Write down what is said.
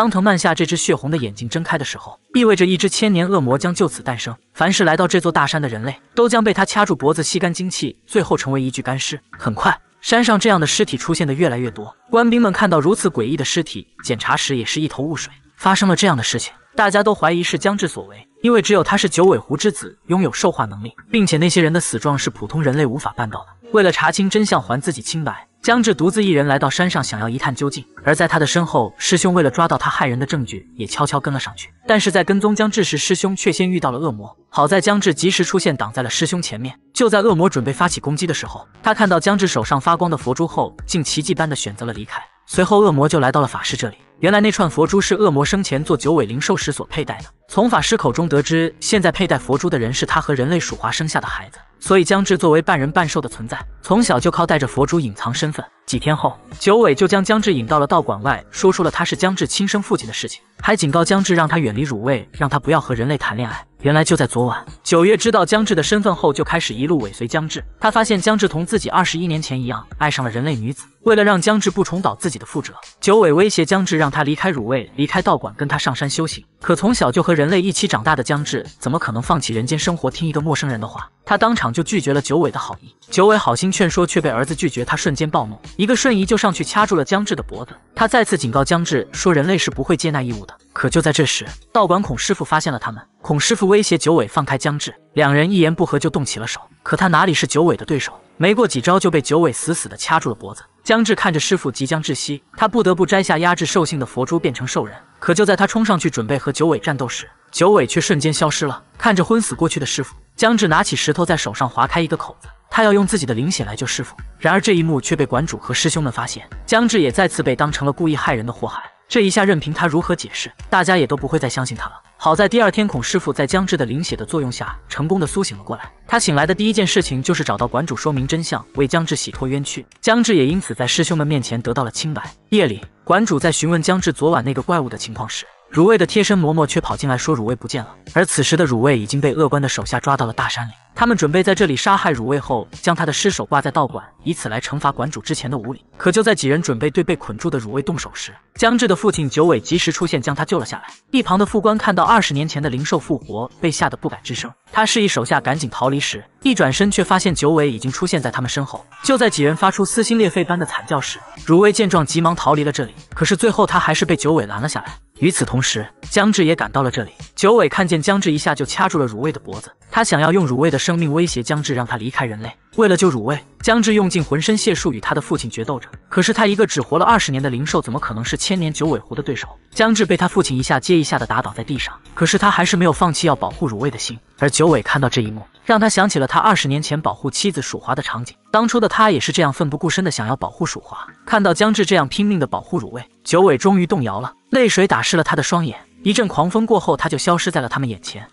当藤蔓下这只血红的眼睛睁开的时候，意味着一只千年恶魔将就此诞生。凡是来到这座大山的人类，都将被他掐住脖子吸干精气，最后成为一具干尸。很快，山上这样的尸体出现的越来越多。官兵们看到如此诡异的尸体，检查时也是一头雾水。发生了这样的事情，大家都怀疑是江志所为，因为只有他是九尾狐之子，拥有兽化能力，并且那些人的死状是普通人类无法办到的。为了查清真相，还自己清白。江志独自一人来到山上，想要一探究竟。而在他的身后，师兄为了抓到他害人的证据，也悄悄跟了上去。但是在跟踪江志时，师兄却先遇到了恶魔。好在江志及时出现，挡在了师兄前面。就在恶魔准备发起攻击的时候，他看到江志手上发光的佛珠后，竟奇迹般的选择了离开。随后，恶魔就来到了法师这里。原来那串佛珠是恶魔生前做九尾灵兽时所佩戴的。从法师口中得知，现在佩戴佛珠的人是他和人类鼠华生下的孩子。所以江志作为半人半兽的存在，从小就靠带着佛珠隐藏身份。几天后，九尾就将江志引到了道馆外，说出了他是江志亲生父亲的事情，还警告江志让他远离汝味，让他不要和人类谈恋爱。原来就在昨晚，九月知道江志的身份后，就开始一路尾随江志。他发现江志同自己二十一年前一样，爱上了人类女子。为了让江志不重蹈自己的覆辙，九尾威胁江志让他离开汝味，离开道馆，跟他上山修行。可从小就和人类一起长大的江志，怎么可能放弃人间生活，听一个陌生人的话？他当场就拒绝了九尾的好意，九尾好心劝说，却被儿子拒绝，他瞬间暴怒，一个瞬移就上去掐住了江志的脖子。他再次警告江志说：“人类是不会接纳异物的。”可就在这时，道馆孔师傅发现了他们。孔师傅威胁九尾放开江志，两人一言不合就动起了手。可他哪里是九尾的对手？没过几招就被九尾死死的掐住了脖子。江志看着师傅即将窒息，他不得不摘下压制兽性的佛珠，变成兽人。可就在他冲上去准备和九尾战斗时，九尾却瞬间消失了。看着昏死过去的师傅，姜志拿起石头在手上划开一个口子，他要用自己的灵血来救师傅。然而这一幕却被馆主和师兄们发现，姜志也再次被当成了故意害人的祸害。这一下，任凭他如何解释，大家也都不会再相信他了。好在第二天，孔师傅在姜志的灵血的作用下，成功的苏醒了过来。他醒来的第一件事情就是找到馆主说明真相，为姜志洗脱冤屈。姜志也因此在师兄们面前得到了清白。夜里，馆主在询问姜志昨晚那个怪物的情况时。汝卫的贴身嬷嬷却跑进来说汝卫不见了，而此时的汝卫已经被恶官的手下抓到了大山里，他们准备在这里杀害汝卫后，将他的尸首挂在道馆，以此来惩罚馆主之前的无礼。可就在几人准备对被捆住的汝卫动手时，江志的父亲九尾及时出现将他救了下来。一旁的副官看到二十年前的灵兽复活，被吓得不敢吱声。他示意手下赶紧逃离时，一转身却发现九尾已经出现在他们身后。就在几人发出撕心裂肺般的惨叫时，汝卫见状急忙逃离了这里，可是最后他还是被九尾拦了下来。与此同时，江志也赶到了这里。九尾看见江志，一下就掐住了汝卫的脖子。他想要用汝卫的生命威胁江志，让他离开人类。为了救汝卫，江志用尽浑身解数与他的父亲决斗着。可是他一个只活了二十年的灵兽，怎么可能是千年九尾狐的对手？江志被他父亲一下接一下的打倒在地上，可是他还是没有放弃要保护汝卫的心。而九尾看到这一幕，让他想起了他二十年前保护妻子蜀华的场景。当初的他也是这样奋不顾身的想要保护蜀华。看到江志这样拼命的保护汝卫。九尾终于动摇了，泪水打湿了他的双眼。一阵狂风过后，他就消失在了他们眼前。